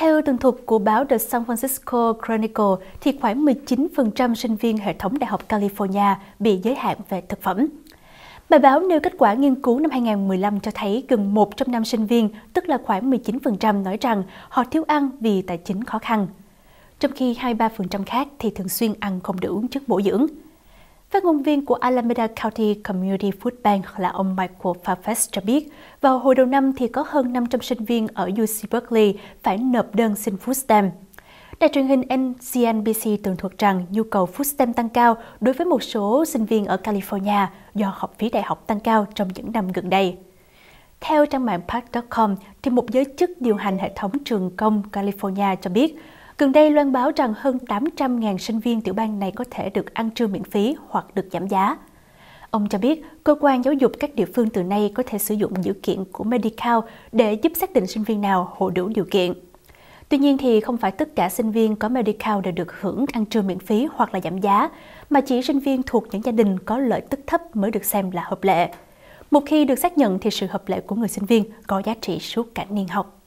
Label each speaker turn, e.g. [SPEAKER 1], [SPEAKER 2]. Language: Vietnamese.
[SPEAKER 1] Theo tường thuật của báo The San Francisco Chronicle, thì khoảng 19% sinh viên hệ thống Đại học California bị giới hạn về thực phẩm. Bài báo nêu kết quả nghiên cứu năm 2015 cho thấy gần 1 trong 5 sinh viên, tức là khoảng 19% nói rằng họ thiếu ăn vì tài chính khó khăn. Trong khi 23% khác thì thường xuyên ăn không đủ chất bổ dưỡng. Phát ngôn viên của Alameda County Community Food Bank là ông Michael Farfetch cho biết, vào hồi đầu năm thì có hơn 500 sinh viên ở UC Berkeley phải nộp đơn xin food stamp. Đài truyền hình CNBC tường thuật rằng nhu cầu food stamp tăng cao đối với một số sinh viên ở California do học phí đại học tăng cao trong những năm gần đây. Theo trang mạng Park.com, thì một giới chức điều hành hệ thống trường công California cho biết Gần đây loan báo rằng hơn 800.000 sinh viên tiểu bang này có thể được ăn trưa miễn phí hoặc được giảm giá. Ông cho biết, cơ quan giáo dục các địa phương từ nay có thể sử dụng dữ kiện của Medical để giúp xác định sinh viên nào hộ đủ điều kiện. Tuy nhiên thì không phải tất cả sinh viên có Medical đều được hưởng ăn trưa miễn phí hoặc là giảm giá, mà chỉ sinh viên thuộc những gia đình có lợi tức thấp mới được xem là hợp lệ. Một khi được xác nhận thì sự hợp lệ của người sinh viên có giá trị suốt cả niên học.